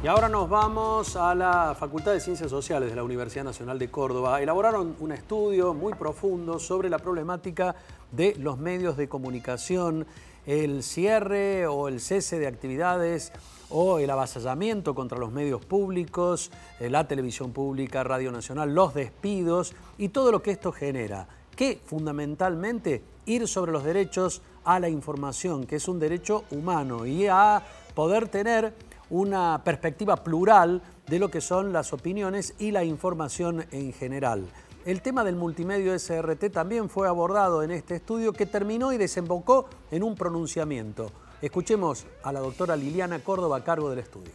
Y ahora nos vamos a la Facultad de Ciencias Sociales de la Universidad Nacional de Córdoba. Elaboraron un estudio muy profundo sobre la problemática de los medios de comunicación, el cierre o el cese de actividades o el avasallamiento contra los medios públicos, eh, la televisión pública, Radio Nacional, los despidos y todo lo que esto genera, que fundamentalmente ir sobre los derechos a la información, que es un derecho humano y a poder tener una perspectiva plural de lo que son las opiniones y la información en general. El tema del multimedio SRT también fue abordado en este estudio que terminó y desembocó en un pronunciamiento. Escuchemos a la doctora Liliana Córdoba a cargo del estudio.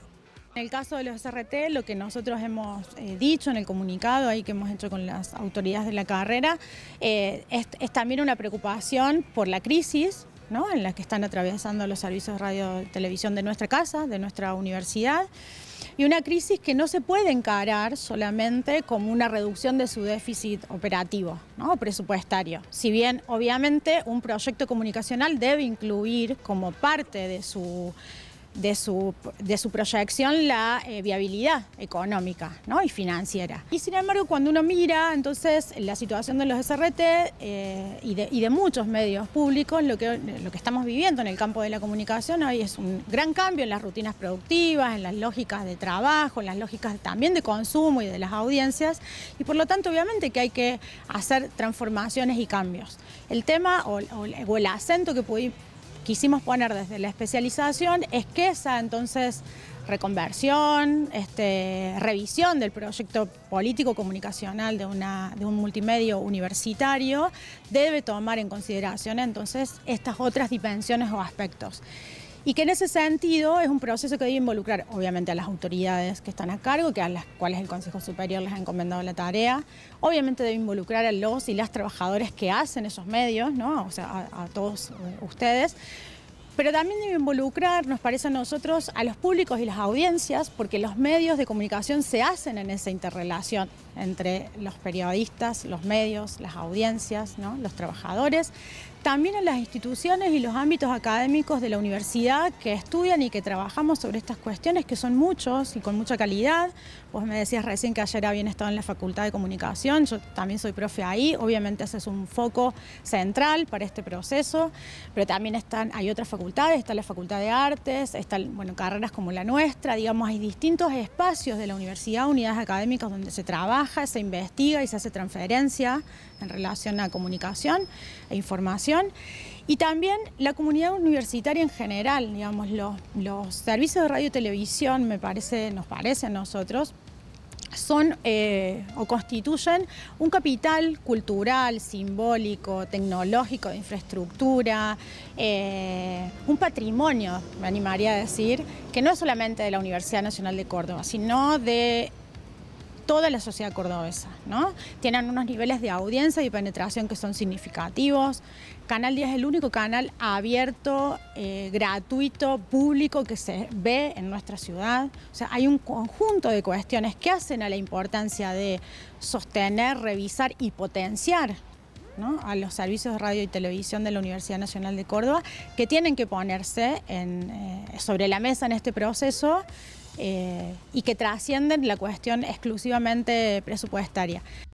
En el caso de los SRT, lo que nosotros hemos eh, dicho en el comunicado ahí que hemos hecho con las autoridades de la carrera, eh, es también una preocupación por la crisis, ¿no? en las que están atravesando los servicios de radio televisión de nuestra casa, de nuestra universidad, y una crisis que no se puede encarar solamente como una reducción de su déficit operativo ¿no? o presupuestario. Si bien, obviamente, un proyecto comunicacional debe incluir como parte de su de su, de su proyección la eh, viabilidad económica ¿no? y financiera. Y sin embargo, cuando uno mira entonces la situación de los SRT eh, y, de, muchos medios públicos, lo que, lo que estamos viviendo en el campo de la comunicación hoy es un gran cambio en las rutinas productivas, en las lógicas de trabajo, en las lógicas también de consumo y de las audiencias, y por lo tanto obviamente que hay que hacer transformaciones y cambios. El tema o, o el acento que pudimos quisimos poner desde la especialización es que esa entonces reconversión, este, revisión del proyecto político comunicacional de, de un multimedio universitario, debe tomar en consideración entonces estas otras dimensiones o aspectos y que en ese sentido es un proceso que debe involucrar obviamente a las autoridades que están a cargo, que a las cuales el Consejo Superior les ha encomendado la tarea, obviamente debe involucrar a los y las trabajadores que hacen esos medios, ¿no? o sea, a todos eh, ustedes pero también debe involucrar, nos parece a nosotros, a los públicos y las audiencias, porque los medios de comunicación se hacen en esa interrelación entre los periodistas, los medios, las audiencias, los trabajadores, también en las instituciones y los ámbitos académicos de la universidad que estudian y que trabajamos sobre estas cuestiones, que son muchos y con mucha calidad. Vos me decías recién que ayer habían estado en la Facultad de Comunicación, yo también soy profe ahí, obviamente ese es un foco central para este proceso, pero también están, hay otras facultades está la Facultad de Artes, están bueno, carreras como la nuestra, digamos, hay distintos espacios de la universidad, unidades académicas donde se trabaja, se investiga y se hace transferencia en relación a comunicación e información. Y también la comunidad universitaria en general, digamos, los, los servicios de radio y televisión, me parece, nos parece a nosotros, son eh, o constituyen un capital cultural, simbólico, tecnológico, de infraestructura, eh, un patrimonio, me animaría a decir, que no es solamente de la Universidad Nacional de Córdoba, sino de toda la sociedad cordobesa, ¿no? Tienen unos niveles de audiencia y penetración que son significativos. Canal 10 es el único canal abierto, eh, gratuito, público que se ve en nuestra ciudad. O sea, hay un conjunto de cuestiones que hacen a la importancia de sostener, revisar y potenciar a los servicios de radio y televisión de la Universidad Nacional de Córdoba que tienen que ponerse eh, sobre la mesa en este proceso eh, y que trascienden la cuestión exclusivamente presupuestaria.